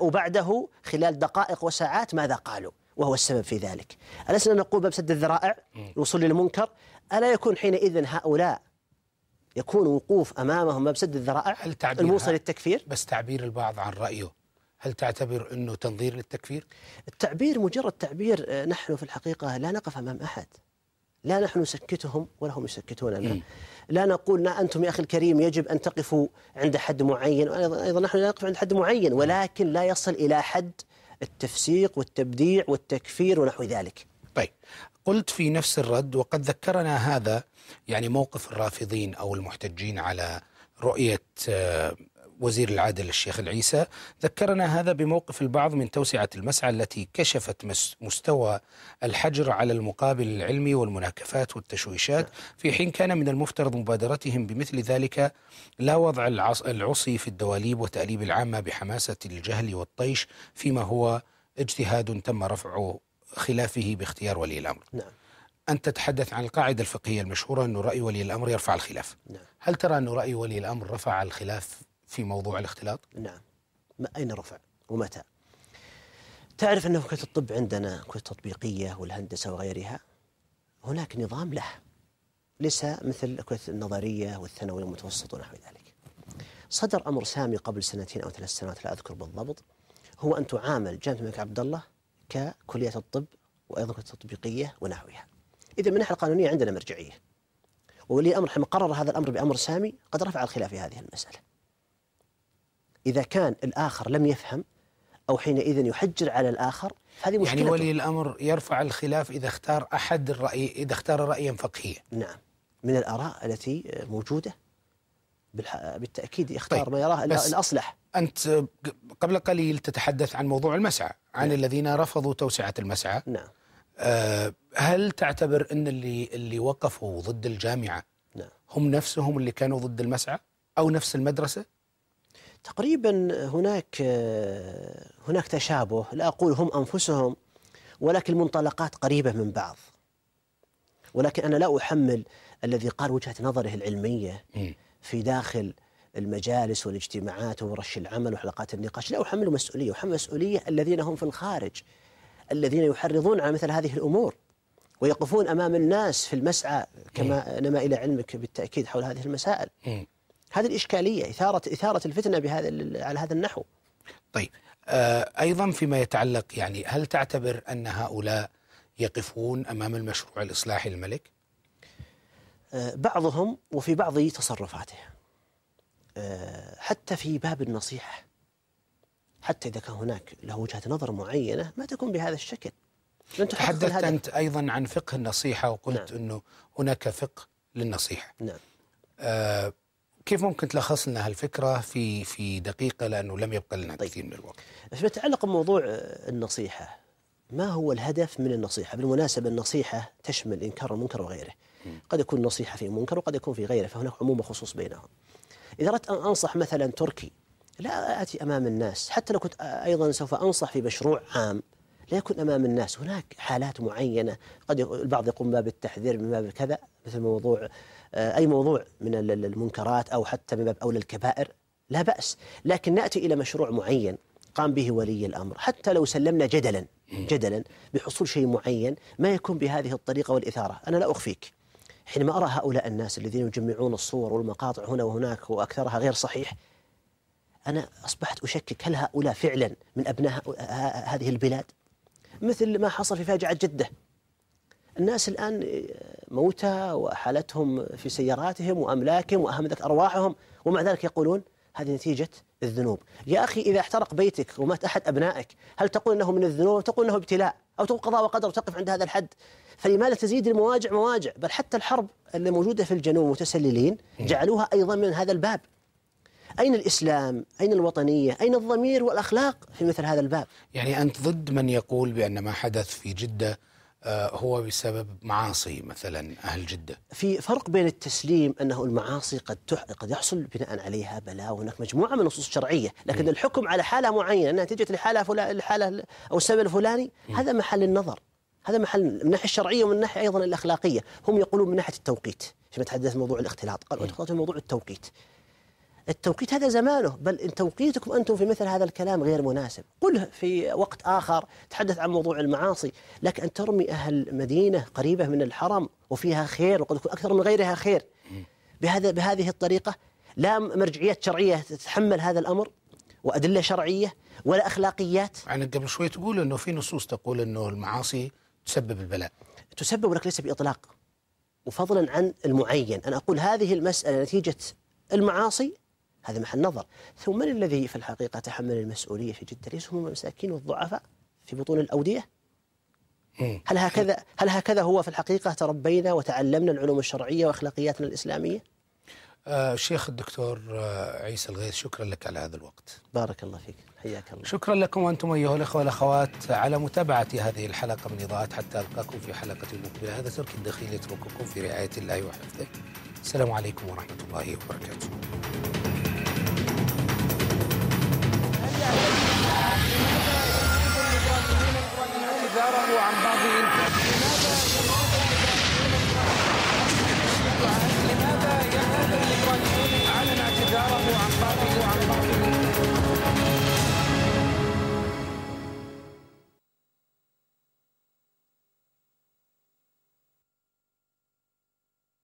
وبعده خلال دقائق وساعات ماذا قالوا وهو السبب في ذلك ألسنا نقول باب سد الذرائع الوصول للمنكر ألا يكون حينئذ هؤلاء يكون وقوف أمامهم باب سد الذرائع هل تعبير الموصل للتكفير بس تعبير البعض عن رأيه هل تعتبر أنه تنظير للتكفير؟ التعبير مجرد تعبير آه، نحن في الحقيقة لا نقف أمام أحد لا نحن نسكتهم ولا هم يسكتوننا لا نقول لا أنتم يا أخي الكريم يجب أن تقفوا عند حد معين أيضا نحن لا نقف عند حد معين ولكن لا يصل إلى حد التفسيق والتبديع والتكفير ونحو ذلك طيب قلت في نفس الرد وقد ذكرنا هذا يعني موقف الرافضين أو المحتجين على رؤية آه، وزير العدل الشيخ العيسى ذكرنا هذا بموقف البعض من توسعة المسعى التي كشفت مستوى الحجر على المقابل العلمي والمناكفات والتشويشات في حين كان من المفترض مبادرتهم بمثل ذلك لا وضع العصي في الدواليب وتأليب العامة بحماسة الجهل والطيش فيما هو اجتهاد تم رفع خلافه باختيار ولي الأمر نعم. أنت تتحدث عن القاعدة الفقهية المشهورة أن رأي ولي الأمر يرفع الخلاف نعم. هل ترى أن رأي ولي الأمر رفع الخلاف في موضوع الاختلاط؟ نعم أين رفع ومتى؟ تعرف أن كلية الطب عندنا كلية تطبيقية والهندسة وغيرها هناك نظام له ليس مثل كلية النظرية والثانوية والمتوسط ونحو ذلك صدر أمر سامي قبل سنتين أو ثلاث سنوات لا أذكر بالضبط هو أن تعامل جامعة الملك عبد الله ككلية الطب وأيضا كلية التطبيقية ونحوها إذا من الناحية القانونية عندنا مرجعية وولي أمر حين قرر هذا الأمر بأمر سامي قد رفع الخلاف في هذه المسألة إذا كان الآخر لم يفهم أو حينئذ يحجر على الآخر هذه يعني مشكلة يعني ولي الأمر يرفع الخلاف إذا اختار أحد الرأي إذا اختار رأيا فقهيا نعم من الآراء التي موجودة بالتأكيد يختار طيب ما يراه الأصلح أنت قبل قليل تتحدث عن موضوع المسعى عن نعم. الذين رفضوا توسعة المسعى نعم آه، هل تعتبر أن اللي, اللي وقفوا ضد الجامعة نعم. هم نفسهم اللي كانوا ضد المسعى أو نفس المدرسة تقريبا هناك هناك تشابه لا أقول هم أنفسهم ولكن المنطلقات قريبة من بعض ولكن أنا لا أحمل الذي قال وجهة نظره العلمية إيه. في داخل المجالس والاجتماعات ورش العمل وحلقات النقاش لا أحمل مسؤولية أحمل مسؤولية الذين هم في الخارج الذين يحرضون على مثل هذه الأمور ويقفون أمام الناس في المسعى كما إيه. نما إلى علمك بالتأكيد حول هذه المسائل إيه. هذه الإشكالية إثارة إثارة الفتنة بهذا على هذا النحو طيب آه، أيضا فيما يتعلق يعني هل تعتبر أن هؤلاء يقفون أمام المشروع الإصلاحي الملك؟ آه، بعضهم وفي بعض تصرفاته آه، حتى في باب النصيحة حتى إذا كان هناك له وجهة نظر معينة ما تكون بهذا الشكل تحدثت أنت أيضا عن فقه النصيحة وقلت نعم. أنه هناك فقه للنصيحة نعم آه كيف ممكن تلخص لنا هالفكره في في دقيقه لانه لم يبقى لنا طيب. كثير من الوقت. فيما يتعلق بموضوع آه، النصيحه ما هو الهدف من النصيحه؟ بالمناسبه النصيحه تشمل انكار المنكر وغيره. قد يكون نصيحه في منكر وقد يكون في غيره فهناك عموم وخصوص بينهم. اذا اردت ان انصح مثلا تركي لا اتي امام الناس حتى لو كنت آه، ايضا سوف انصح في مشروع عام لا يكون امام الناس هناك حالات معينه قد البعض يقوم من باب التحذير من باب كذا مثل موضوع آه، اي موضوع من المنكرات او حتى من باب اولى الكبائر لا باس لكن ناتي الى مشروع معين قام به ولي الامر حتى لو سلمنا جدلا جدلا بحصول شيء معين ما يكون بهذه الطريقه والاثاره انا لا اخفيك حينما ارى هؤلاء الناس الذين يجمعون الصور والمقاطع هنا وهناك واكثرها غير صحيح انا اصبحت اشكك هل هؤلاء فعلا من ابناء هذه البلاد مثل ما حصل في فاجعة جدة الناس الآن آه، موتى وحالتهم في سياراتهم وأملاكهم وأهم ذلك أرواحهم ومع ذلك يقولون هذه نتيجة الذنوب يا أخي إذا احترق بيتك ومات أحد أبنائك هل تقول أنه من الذنوب أو تقول أنه ابتلاء أو تقول قضاء وقدر وتقف عند هذا الحد فلماذا تزيد المواجع مواجع بل حتى الحرب اللي موجودة في الجنوب متسللين جعلوها أيضا من هذا الباب أين الإسلام أين الوطنية أين الضمير والأخلاق في مثل هذا الباب يعني أنت ضد من يقول بأن ما حدث في جدة آه، هو بسبب معاصي مثلا أهل جدة في فرق بين التسليم أنه المعاصي قد قد يحصل بناء عليها بلاء وهناك مجموعة من النصوص الشرعية لكن م. الحكم على حالة معينة أنها نتيجة الحالة فلان الحالة أو السبب الفلاني م. هذا محل النظر هذا محل من الناحية الشرعية ومن الناحية أيضا الأخلاقية هم يقولون من ناحية التوقيت فيما تحدث موضوع الاختلاط قالوا الاختلاط موضوع التوقيت التوقيت هذا زمانه بل إن توقيتكم أنتم في مثل هذا الكلام غير مناسب قل في وقت آخر تحدث عن موضوع المعاصي لكن أن ترمي أهل مدينة قريبة من الحرم وفيها خير وقد يكون أكثر من غيرها خير بهذا بهذه الطريقة لا مرجعيات شرعية تتحمل هذا الأمر وأدلة شرعية ولا أخلاقيات يعني قبل شوي تقول أنه في نصوص تقول أنه المعاصي تسبب البلاء تسبب لك ليس بإطلاق وفضلا عن المعين أنا أقول هذه المسألة نتيجة المعاصي هذا محل نظر ثم من الذي في الحقيقة تحمل المسؤولية في جدة ليس هم المساكين والضعفاء في بطون الأودية إيه. هل هكذا هل هكذا هو في الحقيقة تربينا وتعلمنا العلوم الشرعية وأخلاقياتنا الإسلامية؟ آه شيخ الدكتور آه عيسى الغيث شكرا لك على هذا الوقت بارك الله فيك حياك الله شكرا لكم أنتم أيها الأخوة والأخوات على متابعة هذه الحلقة من إضاءات حتى ألقاكم في حلقة مقبلة هذا ترك الدخيل يترككم في رعاية الله وحفظه السلام عليكم ورحمة الله وبركاته